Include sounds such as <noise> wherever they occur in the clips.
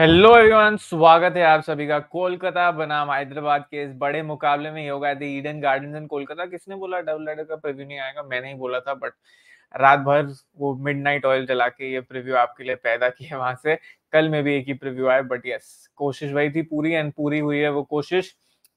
hello everyone स्वागत है आप सभी का कोलकाता बनाम हैदराबाद के इस बड़े मुकाबले में होगा the Eden garden in Kolkata किसने बोला डबल लेडर का प्रीव्यू नहीं आएगा मैंने ही बोला था बट रात भर वो मिडनाइट ऑयल जला के ये प्रीव्यू आपके लिए पैदा किया वहां से कल में भी एक ही प्रीव्यू आया बट यस कोशिश वही थी पूरी एंड पूरी हुई है वो कोशिश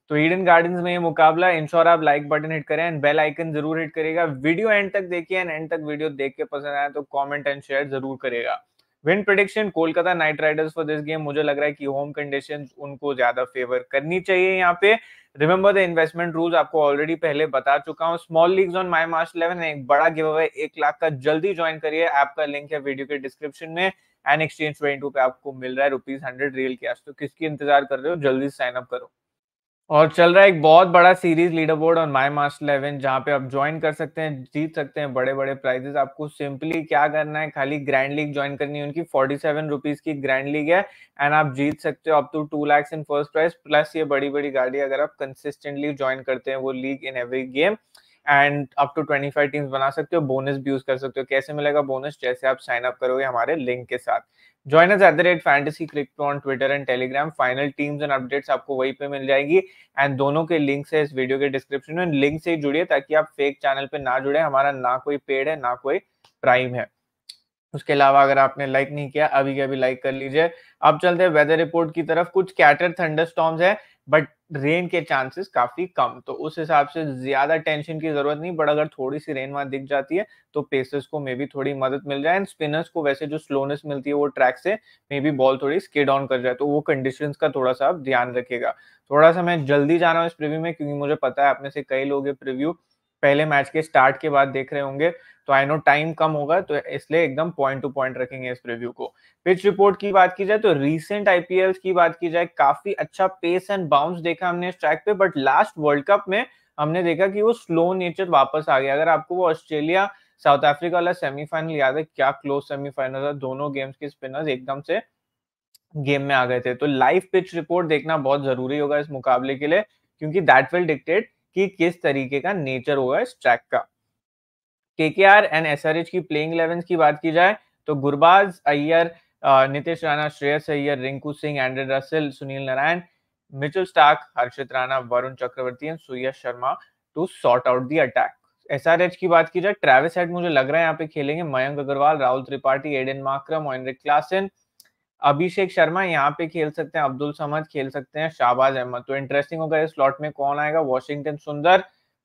तो ईडन गार्डन में ये मुकाबला इंश्योर आप लाइक बटन हिट करें एंड बेल आइकन जरूर हिट करेगा वीडियो एंड तक देखिए एंड एंड तक वीडियो देख के पसंद आया तो कॉमेंट एंड शेयर जरूर करेगा win prediction Kolkata Knight Riders for this game मुझे लग रहा है कि होम कंडीशन उनको ज्यादा फेवर करनी चाहिए यहाँ पे रिमेंबर द इन्वेस्टमेंट रूल्स आपको ऑलरेडी पहले बता चुका हूँ small leagues on my match eleven एक बड़ा गिव अवे एक लाख का जल्दी ज्वाइन करिए आपका लिंक है वीडियो के डिस्क्रिप्शन में एंड एक्सचेंज ट्वेंटी पे आपको मिल रहा है रुपीज हंड्रेड रियल कैश तो किसकी इंतजार कर रहे हो जल्दी साइन अप करो और चल रहा है एक बहुत बड़ा सीरीज लीडर बोर्ड और माई मास्टर इलेवन जहाँ पे आप ज्वाइन कर सकते हैं जीत सकते हैं बड़े बड़े प्राइजेस आपको सिंपली क्या करना है खाली ग्रैंड लीग ज्वाइन करनी है उनकी फोर्टी सेवन रुपीज की ग्रैंड लीग है एंड आप जीत सकते हो up to two lakhs in first prize plus ये बड़ी बड़ी गाड़ी अगर आप कंसिस्टेंटली ज्वाइन करते हैं वो league in every game and up to twenty five teams बना सकते हो बोनस भी यूज कर सकते हो कैसे मिलेगा बोनस जैसे आप साइन अप करोगे हमारे लिंक के साथ join at the rate fantasy crypto on Twitter and Telegram final teams and updates आपको वहीं पे मिल जाएगी एंड दोनों के लिंक्स है इस वीडियो के डिस्क्रिप्शन में लिंक से ही जुड़िए ताकि आप फेक चैनल पे ना जुड़े हमारा ना कोई पेड है ना कोई प्राइम है उसके अलावा अगर आपने लाइक नहीं किया अभी के अभी लाइक कर लीजिए अब चलते हैं वेदर रिपोर्ट की तरफ कुछ कैटर थंडर स्टॉम्स है बट रेन के चांसेस काफी कम तो उस हिसाब से ज्यादा टेंशन की जरूरत नहीं बट अगर थोड़ी सी रेन वहां दिख जाती है तो पेसर्स को मे बी थोड़ी मदद मिल जाए एंड स्पिनर्स को वैसे जो स्लोनेस मिलती है वो ट्रैक से मे बी बॉल थोड़ी स्केड ऑन कर जाए तो वो कंडीशन का थोड़ा सा आप ध्यान रखेगा थोड़ा सा मैं जल्दी जा रहा हूँ इस प्रिव्यू में क्योंकि मुझे पता है आप में से कई लोग प्रिव्यू पहले मैच के स्टार्ट के बाद देख रहे होंगे तो आई नो टाइम कम होगा तो इसलिए एकदम पॉइंट टू पॉइंट रखेंगे इस रिव्यू को पिच रिपोर्ट की बात की जाए तो रीसेंट आईपीएल की बात की जाए काफी अच्छा पेस एंड बाउंस देखा हमने इस ट्रैक पे बट लास्ट वर्ल्ड कप में हमने देखा कि वो स्लो नेचर वापस आ गया अगर आपको वो ऑस्ट्रेलिया साउथ अफ्रीका वाला सेमीफाइनल याद है क्या क्लोज सेमीफाइनल था दोनों गेम्स के स्पिनर्स एकदम से गेम में आ गए थे तो लाइव पिच रिपोर्ट देखना बहुत जरूरी होगा इस मुकाबले के लिए क्योंकि दैट विल डिक्टेट कि किस तरीके का नेचर होगा इस ट्रैक का के के R and S R H की प्लेइंग इलेवन की बात की जाए तो Gurbaz Iyer Nitish Rana Shreyas Iyer Rinku Singh Andre Russell Sunil Narine Mitchell Starc Harshit Rana Varun Chakravarthy and Suyash Sharma to sort out the attack SRH की बात की जाए ट्रेविस हेड मुझे लग रहा है यहाँ पे खेलेंगे मयंक अग्रवाल राहुल त्रिपाठी एडन माक्रम और क्लासन अभिषेक शर्मा यहाँ पे खेल सकते हैं अब्दुल समद खेल सकते हैं शाहबाज अहमद तो इंटरेस्टिंग होगा इस स्लॉट में कौन आएगा वॉशिंगटन सुंदर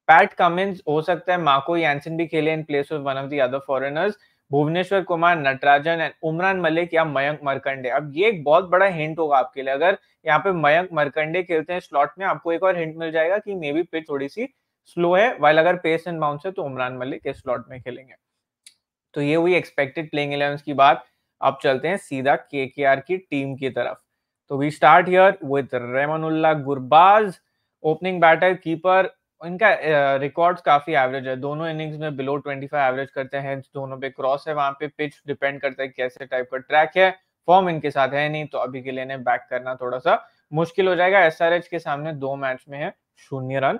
पैट कमिंस हो सकता है माको यानसन भी खेले in place of one of the other foreigners Bhuvneshwar Kumar Natarajan and Umran Malik या मयंक मरकंडे अब ये एक बहुत बड़ा हिंट होगा आपके लिए अगर यहाँ पे मयंक मरकंडे खेलते हैं स्लॉट में आपको एक और हिंट मिल जाएगा कि मे बी पिच थोड़ी सी स्लो है वाइल अगर पेस एंड बाउंस है तो उमरान मलिक इस स्लॉट में खेलेंगे तो ये हुई एक्सपेक्टेड प्लेइंग इलेवन की बात अब चलते हैं सीधा के के आर की टीम की तरफ तो we start here with Rahmanullah Gurbaz opening batter keeper इनका रिकॉर्ड्स काफी एवरेज है दोनों इनिंग्स में बिलो 25 एवरेज करते हैं दोनों पे क्रॉस है वहां पे पिच डिपेंड करता है कैसे टाइप का ट्रैक है फॉर्म इनके साथ है नहीं तो अभी के लिए इन्हें बैक करना थोड़ा सा मुश्किल हो जाएगा एस के सामने दो मैच में है शून्य रन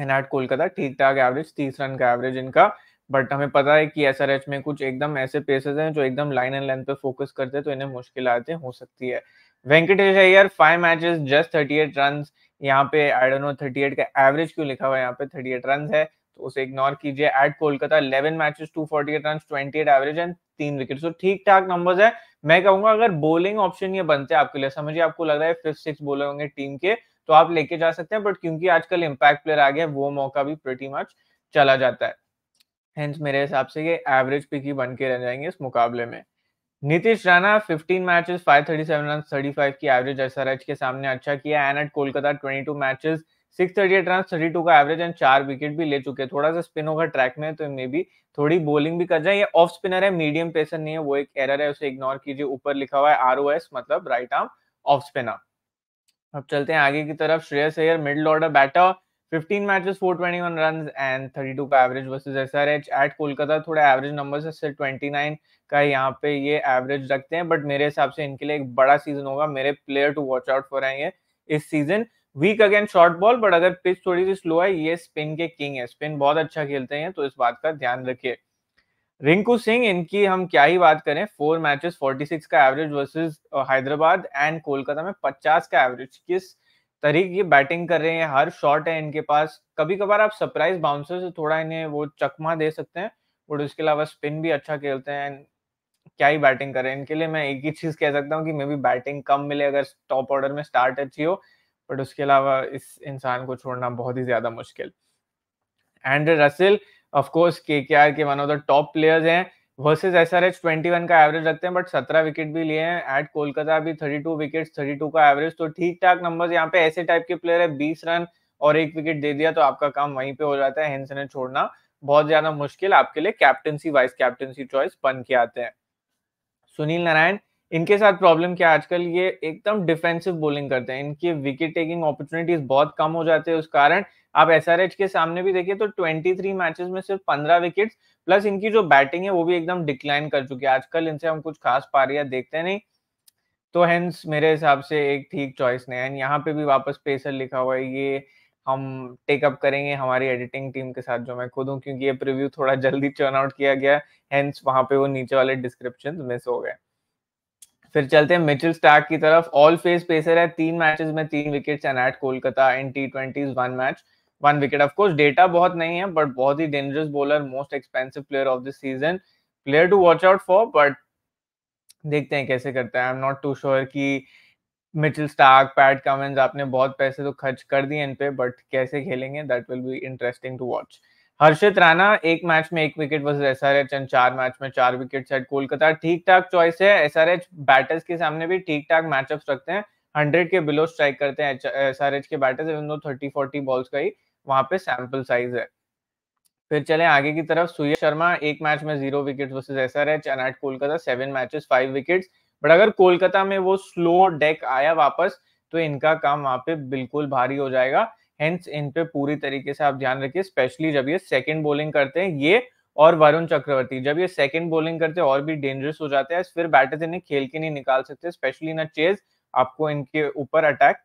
एंड एट कोलकाता ठीक ठाक एवरेज तीस रन का एवरेज इनका बट हमें पता है कि एस में कुछ एकदम ऐसे पेसेज हैं जो एकदम लाइन एंड लेंथ पे फोकस करते हैं तो इन्हें मुश्किल आते हो सकती है Venkatesh Iyer five matches just thirty eight run यहाँ पे आई डोंट नो एट का एवरेज क्यों लिखा हुआ है यहाँ पे थर्टी एट रन है तो उसे इग्नोर कीजिए at Kolkata eleven matches eight run eight average and तीन विकेट सो ठीक ठाक नंबर है मैं कहूंगा अगर बोलिंग ऑप्शन ये बनते हैं आपके लिए समझिए आपको लग रहा है फिफ्थ सिक्स बोलर होंगे टीम के तो आप लेके जा सकते हैं बट क्योंकि आजकल इम्पैक्ट प्लेयर आ गया वो मौका भी प्रेटी मच चला जाता है हेंस मेरे हिसाब से ये एवरेज पिक ही बन के रह जाएंगे इस मुकाबले में नीतीश राणा 15 मैचेस 537 रन 35 की एवरेज एसआरएच के सामने अच्छा किया and at Kolkata 22 matches 638 run 32 का एवरेज एंड चार विकेट भी ले चुके हैं थोड़ा सा स्पिन होगा ट्रैक में तो मे भी थोड़ी बॉलिंग भी कर जाए ये ऑफ स्पिनर है मीडियम पेसर नहीं है वो एक एरर है उसे इग्नोर कीजिए ऊपर लिखा हुआ है आर मतलब राइट आर्म ऑफ स्पिनर अब चलते हैं आगे की तरफ Shreyas Iyer middle order batter 15 matches 421 runs and 32 का average versus SRH at Kolkata थोड़ा एवरेज नंबर है सिर्फ 29 का यहाँ पे ये एवरेज रखते हैं बट मेरे हिसाब से इनके लिए एक बड़ा सीजन होगा मेरे player to watch out for ये इस season weak again short ball but अगर पिच थोड़ी सी स्लो है ये स्पिन के किंग है स्पिन बहुत अच्छा खेलते हैं तो इस बात का ध्यान रखिए रिंकू सिंह इनकी हम क्या ही बात करें फोर मैचेस 46 का average versus Hyderabad and Kolkata में 50 का एवरेज किस तरीक ये बैटिंग कर रहे हैं हर शॉट है इनके पास कभी कभार आप सरप्राइज बाउंसर से थोड़ा इन्हें वो चकमा दे सकते हैं बट उसके अलावा स्पिन भी अच्छा खेलते हैं क्या ही बैटिंग करें इनके लिए मैं एक ही चीज कह सकता हूँ कि मे बी बैटिंग कम मिले अगर टॉप ऑर्डर में स्टार्ट अच्छी हो बट उसके अलावा इस इंसान को छोड़ना बहुत ही ज्यादा मुश्किल एंड रसिल ऑफकोर्स के के आर के one of the top players हैं versus S R H twenty one का एवरेज रखते हैं बट सत्रह विकेट भी लिए हैं एट कोलकाता भी thirty two wicket thirty two का एवरेज तो ठीक ठाक नंबर यहाँ पे ऐसे टाइप के प्लेयर है बीस रन और एक विकेट दे दिया तो आपका काम वहीं पे हो जाता है हेंसन छोड़ना बहुत ज्यादा मुश्किल आपके लिए कैप्टनसी वाइस कैप्टनसी चॉइस बन के आते हैं सुनील नारायण इनके साथ प्रॉब्लम क्या आजकल ये एकदम डिफेंसिव बोलिंग करते हैं इनके विकेट टेकिंग अपॉर्चुनिटीज बहुत कम हो जाते हैं उस कारण आप एस के सामने भी देखिए तो 23 मैचेस में सिर्फ 15 विकेट्स प्लस इनकी जो बैटिंग है वो भी एकदम डिक्लाइन कर चुकी है आजकल इनसे हम कुछ खास पारियां देखते नहीं तो हेंस मेरे हिसाब से एक ठीक चॉइस नहीं है एंड यहाँ पे भी वापस पेसर लिखा हुआ है ये हम टेकअप करेंगे हमारी एडिटिंग टीम के साथ जो मैं खुद हूँ क्योंकि ये प्रिव्यू थोड़ा <laughs> जल्दी टर्न आउट किया गया हेंस वहां पे वो नीचे वाले डिस्क्रिप्शन मिस हो गए फिर चलते हैं मिचिल स्टार्क की तरफ ऑल फेस पेसर है तीन मैचेस में तीन wickets and at Kolkata in T twenty one match one wicket of course data बहुत नहीं है बट बहुत ही dangerous bowler most expensive player of the season player to watch out for but देखते हैं कैसे करता है I am not too sure कि मिचिल स्टार्क पैट कमेंस आपने बहुत पैसे तो खर्च कर दिए इन पे बट कैसे खेलेंगे that will be interesting to watch Harshit Rana एक मैच में एक विकेट वर्सेस एसआरएच एंड चार मैच में चार विकेट सेट कोलकाता ठीक ठाक चॉइस है एसआरएच बैटर्स के सामने भी ठीक ठाक मैचअप्स रखते हैं हंड्रेड के बिलो स्ट्राइक करते हैं एसआरएच के बैटर्स इवन दो थर्टी फोर्टी बॉल्स का ही वहां पे सैंपल साइज है फिर चले आगे की तरफ सूर्य शर्मा एक मैच में zero wicket versus S R H Kolkata seven matches five wickets but अगर कोलकाता में वो स्लो डेक आया वापस तो इनका काम वहां पे बिल्कुल भारी हो जाएगा हेंस इन पे पूरी तरीके से आप ध्यान रखिए स्पेशली जब ये सेकंड बॉलिंग करते हैं ये और वरुण चक्रवर्ती जब ये सेकंड बॉलिंग करते हैं और भी डेंजरस हो जाते हैं फिर बैटर्स इन्हें खेल के नहीं निकाल सकते स्पेशली ना चेज आपको इनके ऊपर अटैक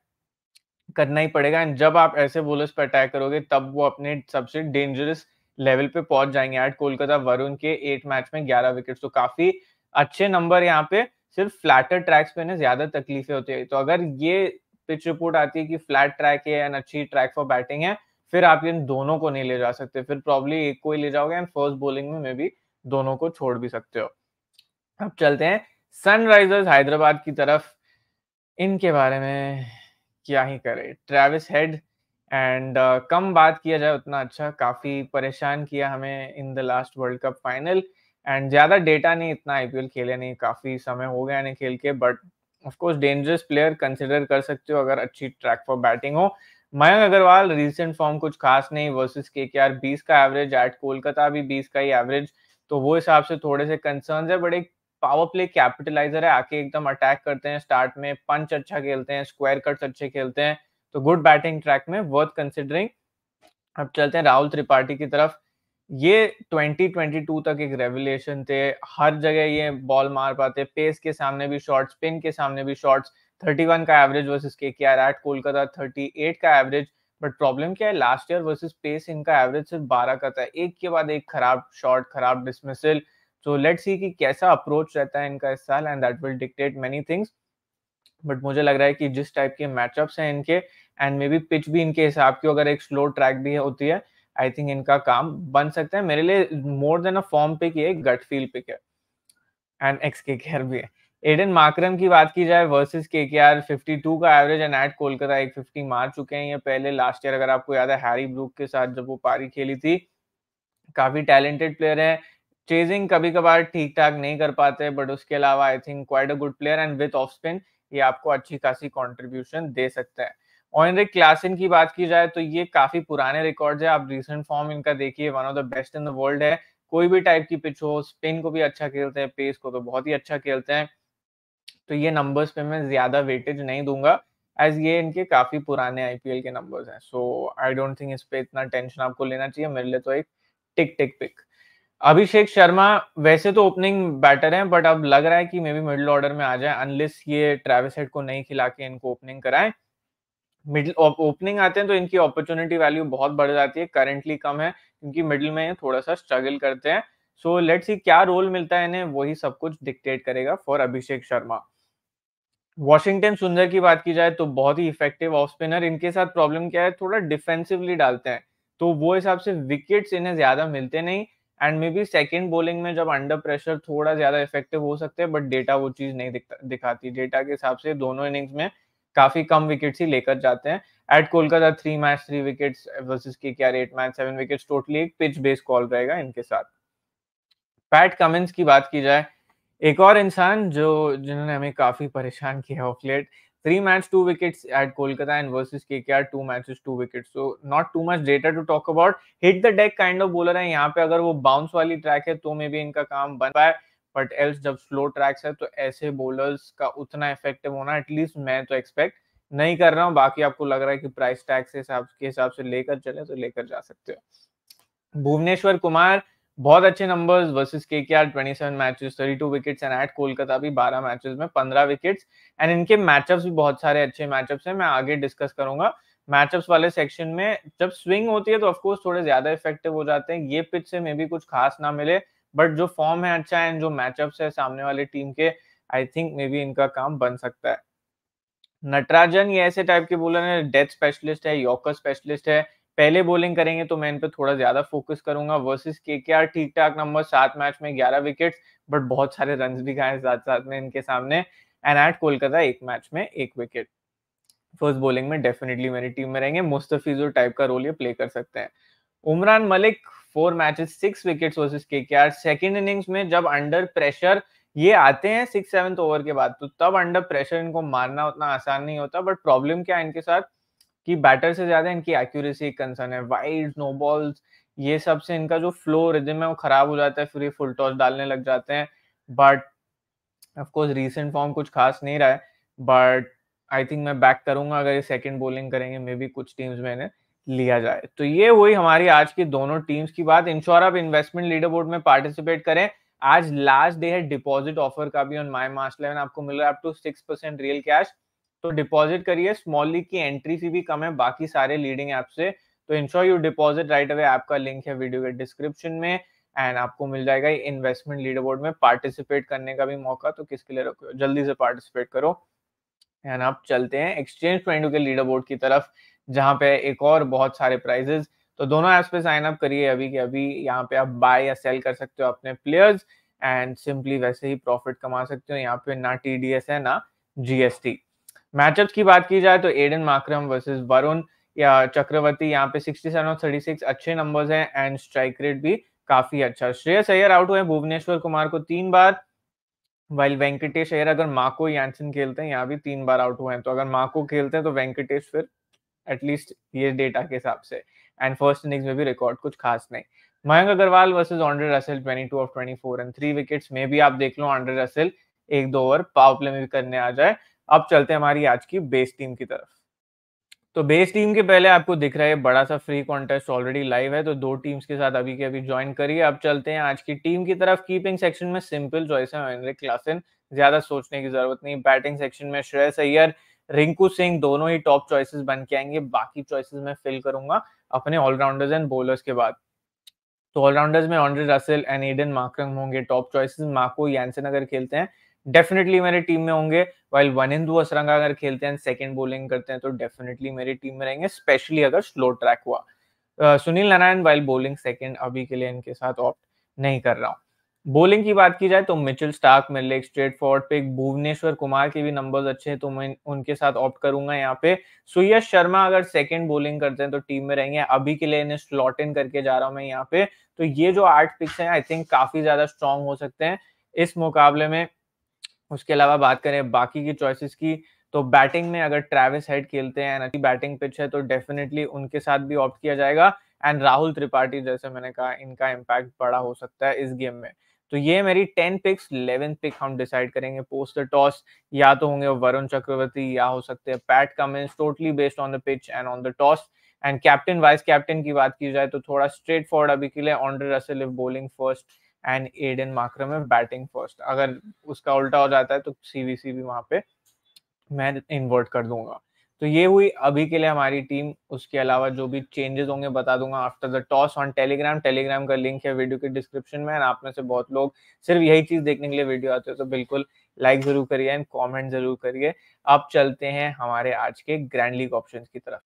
करना ही पड़ेगा एंड जब आप ऐसे बोलर्स पर अटैक करोगे तब वो अपने सबसे डेंजरस लेवल पे पहुंच जाएंगे एट कोलकाता वरुण के एट मैच में ग्यारह विकेट तो काफी अच्छे नंबर यहाँ पे सिर्फ फ्लैटर ट्रैक्स पे ना ज्यादा तकलीफें होती है तो अगर ये पिच रिपोर्ट आती है कि फ्लैट ट्रैक है एंड अच्छी ट्रैक फॉर बैटिंग है फिर आप इन दोनों को नहीं ले जा सकते फिर प्रॉब्ली एक को ही ले जाओगे एंड फर्स्ट बॉलिंग में भी दोनों को छोड़ भी सकते हो अब चलते हैं सनराइजर्स हैदराबाद की तरफ इनके बारे में क्या ही करे ट्रेविस हेड एंड uh, कम बात किया जाए उतना अच्छा काफी परेशान किया हमें in the last World Cup final and ज्यादा डेटा नहीं इतना आईपीएल खेले नहीं काफी समय हो गया नहीं खेल के but of course dangerous player consider कर सकते हो अगर अच्छी ट्रैक फॉर बैटिंग हो मयंक अग्रवाल रिसेंट फॉर्म कुछ खास नहीं वर्सेस के के आर बीस का एवरेज एट कोलकाता भी बीस का ही एवरेज तो वो हिसाब से थोड़े से कंसर्न है बट एक पावर प्ले कैपिटलाइजर है आके एकदम अटैक करते हैं स्टार्ट में पंच अच्छा खेलते हैं स्क्वायर कट्स अच्छे खेलते हैं तो गुड बैटिंग ट्रैक में वर्थ कंसिडरिंग अब चलते हैं राहुल त्रिपाठी की तरफ ये 2022 तक एक रेवलेशन थे हर जगह ये बॉल मार पाते पेस के सामने भी शॉर्ट स्पिन के सामने भी शॉर्ट्स 31 का एवरेज वर्सेस के के आर एट कोलकाता 38 का एवरेज बट प्रॉब्लम क्या है लास्ट ईयर वर्सेस पेस इनका एवरेज सिर्फ 12 का था एक के बाद एक खराब शॉट खराब डिसमिसल सो लेट सी कि कैसा अप्रोच रहता है इनका इस साल and that will dictate many things but मुझे लग रहा है कि जिस टाइप के मैचअप्स हैं इनके एंड मे बी पिच भी इनके हिसाब की अगर एक स्लो ट्रैक भी होती है आई थिंक इनका काम बन सकता है मेरे लिए more than a form pick ये गट फील पिक है एंड एक्स के केयर भी है एडन माकरम की बात की जाए वर्सेस के के आर फिफ्टी टू का एवरेज एंड एट कोलकाता एक फिफ्टी मार चुके हैं ये पहले लास्ट ईयर अगर आपको याद है हैरी ब्रूक के साथ जब वो पारी खेली थी काफी टैलेंटेड प्लेयर है चेजिंग कभी कभार ठीक ठाक नहीं कर पाते बट उसके अलावा I think quite a good player and with off spin ये आपको अच्छी खासी कॉन्ट्रीब्यूशन दे सकता है ऑनरिक क्लासिन की बात की जाए तो ये काफी पुराने रिकॉर्ड है आप रिसेंट फॉर्म इनका देखिए one of the best in the world है कोई भी टाइप की पिच हो स्पिन को भी अच्छा खेलते हैं पेस को तो बहुत ही अच्छा खेलते हैं तो ये नंबर्स पे मैं ज्यादा वेटेज नहीं दूंगा एज ये इनके काफी पुराने आईपीएल के नंबर्स हैं सो आई डोंट थिंक इस पे इतना टेंशन आपको लेना चाहिए मेरे लिए तो एक टिक टिक पिक अभिषेक शर्मा वैसे तो ओपनिंग बैटर हैं बट अब लग रहा है कि मे बी मिडिल ऑर्डर में आ जाए अनलिस ये ट्रेविस हेड को नहीं खिला के इनको ओपनिंग कराएं मिडिल ओपनिंग आते हैं तो इनकी अपॉर्चुनिटी वैल्यू बहुत बढ़ जाती है करेंटली कम है क्योंकि मिडिल में थोड़ा सा स्ट्रगल करते हैं सो लेट्स सी क्या रोल मिलता है इन्हें वही सब कुछ डिक्टेट करेगा फॉर अभिषेक शर्मा वॉशिंगटन सुंदर की बात की जाए तो बहुत ही इफेक्टिव ऑफ स्पिनर इनके साथ प्रॉब्लम क्या है थोड़ा डिफेंसिवली डालते हैं तो वो हिसाब से विकेट्स इन्हें ज्यादा मिलते नहीं and maybe second bowling में जब अंडर प्रेशर थोड़ा ज्यादा इफेक्टिव हो सकते हैं बट डेटा वो चीज नहीं दिखाती डेटा के हिसाब से दोनों इनिंग्स में काफी कम विकेट्स ही लेकर जाते हैं at Kolkata three match three wickets versus के क्या at match seven wickets totally एक पिच बेस्ड कॉल रहेगा इनके साथ पैट कमिंस की बात की जाए एक और इंसान जो जिन्होंने हमें काफी परेशान किया of late three match two wickets at kolkata and versus kkr two matches two wickets so not too much data to talk about hit the deck kind of bowler है यहाँ पे अगर वो बाउंस वाली ट्रैक है तो मे भी इनका काम बन पाए बट एल्स जब स्लो ट्रैक्स है तो ऐसे बोलर्स का उतना इफेक्टिव होना एटलीस्ट मैं तो एक्सपेक्ट नहीं कर रहा हूँ बाकी आपको लग रहा है कि प्राइस टैग हिसाब के हिसाब से लेकर चले तो लेकर जा सकते हो भुवनेश्वर कुमार बहुत अच्छे नंबर्स वर्सेस के के R twenty seven matches thirty two wickets and at Kolkata भी बारह मैचेस में पंद्रह विकेट्स एंड इनके मैचअप्स भी बहुत सारे अच्छे मैचअप्स हैं मैं आगे डिस्कस करूंगा मैचअप्स वाले सेक्शन में जब स्विंग होती है तो ऑफकोर्स थोड़े ज्यादा इफेक्टिव हो जाते हैं ये पिच से मे भी कुछ खास ना मिले बट जो फॉर्म है अच्छा है एंड जो मैचअप्स है सामने वाले टीम के आई थिंक मे भी इनका काम बन सकता है नटराजन ये ऐसे टाइप के बोलर है डेथ स्पेशलिस्ट है यॉकर स्पेशलिस्ट है पहले बॉलिंग करेंगे तो मैं इन पर थोड़ा ज्यादा फोकस करूंगा वर्सेस के के आर ठीक ठाक नंबर सात मैच में ग्यारह विकेट बट बहुत सारे रन भी खाए साथ साथ में इनके सामने एंड एट कोलकाता एक मैच में एक विकेट फर्स्ट बॉलिंग में डेफिनेटली मेरी टीम में रहेंगे मुस्तफिज टाइप का रोल ये प्ले कर सकते हैं Umran Malik four matches six wickets versus K के आर सेकेंड इनिंग्स में जब अंडर प्रेशर ये आते हैं सिक्स सेवन्थ ओवर के बाद तो तब अंडर प्रेशर इनको मारना उतना आसान नहीं होता बट प्रॉब्लम क्या है इनके साथ कि बैटर से ज्यादा इनकी एक्यूरेसी कंसर्न है वाइड नो बॉल्स ये सब से इनका जो फ्लो रिदम है वो खराब हो जाता है फिर ये फुल टॉस डालने लग जाते हैं बट ऑफकोर्स रिसेंट फॉर्म कुछ खास नहीं रहा है बट आई थिंक मैं बैक करूंगा अगर ये सेकेंड बॉलिंग करेंगे मे बी कुछ टीम्स में इन्हें लिया जाए तो ये हुई हमारी आज की दोनों टीम्स की बात इंश्योर आप इन्वेस्टमेंट लीडर बोर्ड में पार्टिसिपेट करें आज लास्ट डे है डिपॉजिट ऑफर का भी ऑन माई मास्ट लेवन आपको मिल रहा है up to six percent real cash तो डिपॉजिट करिए स्मॉल की एंट्री फी भी कम है बाकी सारे लीडिंग ऐप से तो ensure you deposit right away app का लिंक है वीडियो के डिस्क्रिप्शन में एंड आपको मिल जाएगा इन्वेस्टमेंट लीडर बोर्ड में पार्टिसिपेट करने का भी मौका तो किसके लिए रखो जल्दी से पार्टिसिपेट करो एंड आप चलते हैं एक्सचेंज ट्वेंटू के लीडर बोर्ड की तरफ जहाँ पे एक और बहुत सारे प्राइजेस तो दोनों ऐप्स पे साइन अप करिए अभी के अभी यहाँ पे आप बाय या सेल कर सकते हो अपने प्लेयर्स एंड सिंपली वैसे ही प्रॉफिट कमा सकते हो यहाँ पे ना टी है ना जीएसटी मैचअप की बात की जाए तो एडन माक्रम वर्सेस वरुण या चक्रवर्ती यहाँ पे सिक्सटी सेवन और सिक्स अच्छे नंबर्स हैं एंड स्ट्राइक रेट भी काफी अच्छा श्रेयस अयर आउट हुए भुवनेश्वर कुमार को तीन बार वाइल वेंकटेश अयर अगर माको यानसन खेलते हैं यहाँ भी तीन बार आउट हुए हैं तो अगर माको खेलते हैं तो वेंकटेश फिर एटलीस्ट ये डेटा के हिसाब से एंड फर्स्ट इनिंग्स में भी रिकॉर्ड कुछ खास नहीं Mayank Agarwal versus Andre Russell twenty two of twenty four and three wickets में भी आप देख लो ऑंड्रे रसेल एक दो ओवर पावर प्ले में भी करने आ जाए अब चलते हैं हमारी आज की बेस टीम की तरफ तो बेस टीम के पहले आपको दिख रहा है बड़ा सा फ्री कॉन्टेस्ट ऑलरेडी लाइव है तो दो टीम्स के साथ अभी के अभी ज्वाइन करिए अब चलते हैं आज की टीम की तरफ कीपिंग सेक्शन में सिंपल चॉइस है क्लासन ज्यादा सोचने की जरूरत नहीं बैटिंग सेक्शन में श्रेयस अय्यर रिंकू सिंह दोनों ही टॉप चॉइसेस बन के आएंगे बाकी चॉइसेस मैं फिल करूंगा अपने ऑलराउंडर्स एंड बोलर्स के बाद तो ऑलराउंडर्स में Andre Russell and Aiden Markram होंगे टॉप चॉइसेस मार्को यानसन अगर खेलते हैं डेफिनेटली मेरे टीम में होंगे while one in Wanindu Hasaranga अगर खेलते हैं सेकेंड बॉलिंग करते हैं तो डेफिनेटली मेरी टीम में रहेंगे स्पेशली अगर स्लो ट्रैक हुआ Sunil Narine while bowling second अभी के लिए इनके साथ ऑप्ट नहीं कर रहा हूँ बॉलिंग की बात की जाए तो मिचिल स्टार्क मेरे लिए स्ट्रेट फॉर्ड पे भुवनेश्वर कुमार के भी नंबर्स अच्छे हैं तो मैं उनके साथ ऑप्ट करूंगा यहाँ पे सुयश शर्मा अगर सेकंड बॉलिंग करते हैं तो टीम में रहेंगे अभी के लिए इन्हें स्लॉट इन करके जा रहा हूं मैं यहाँ पे तो ये जो आठ पिक्स हैं आई थिंक काफी ज्यादा स्ट्रांग हो सकते हैं इस मुकाबले में उसके अलावा बात करें बाकी की चॉइसेस की तो बैटिंग में अगर ट्रेविस हेड खेलते हैं अच्छी बैटिंग पिच है तो डेफिनेटली उनके साथ भी ऑप्ट किया जाएगा एंड राहुल त्रिपाठी जैसे मैंने कहा इनका इम्पैक्ट बड़ा हो सकता है इस गेम में तो ये मेरी टेन पिक्स इलेवेंथ पिक हम डिसाइड करेंगे पोस्ट द टॉस या तो होंगे वरुण चक्रवर्ती या हो सकते हैं Pat Cummins totally based on the pitch and on the toss and captain vice captain की बात की जाए तो थोड़ा स्ट्रेट फॉरवर्ड अभी के लिए Andre Russell bowling first and Aiden Markram है बैटिंग फर्स्ट अगर उसका उल्टा हो जाता है तो सीवीसी भी वहां पे मैं इन्वर्ट कर दूंगा तो ये हुई अभी के लिए हमारी टीम उसके अलावा जो भी चेंजेस होंगे बता दूंगा after the toss on Telegram Telegram का लिंक है वीडियो के डिस्क्रिप्शन में आप में से बहुत लोग सिर्फ यही चीज देखने के लिए वीडियो आते हो तो बिल्कुल लाइक जरूर करिए एंड कमेंट जरूर करिए अब चलते हैं हमारे आज के ग्रैंड लीग ऑप्शन की तरफ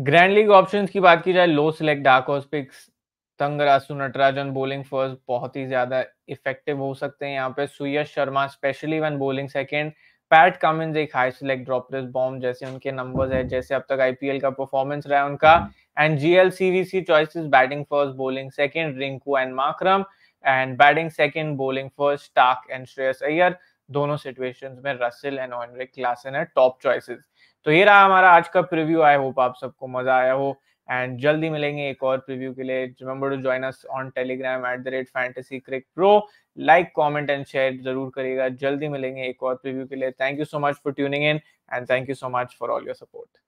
ग्रैंड लीग ऑप्शन की बात की जाए low select dark horse Thangarasu Natarajan bowling first बहुत ही ज्यादा इफेक्टिव हो सकते हैं यहाँ पे Suyash Sharma specially one bowling second Pat Cummins एक हाई सिलेक्ट ड्रॉपलेस बॉम्ब जैसे उनके नंबर्स है जैसे अब तक आईपीएल का परफॉर्मेंस रहा है उनका and GL CVC choices batting first bowling second Rinku and Markram and batting second bowling first टाक एंड श्रेयस अयर दोनों सिचुएशंस में रसिल एंड ऑनरिक क्लासन है टॉप चॉइसेस तो ये रहा हमारा आज का प्रीव्यू आई होप आप सबको मजा आया हो एंड जल्दी मिलेंगे एक और प्रीव्यू के लिए remember to join us on Telegram at the rate fantasy crick pro like comment and share जरूर करिएगा जल्दी मिलेंगे एक और प्रीव्यू के लिए thank you so much for tuning in and thank you so much for all your support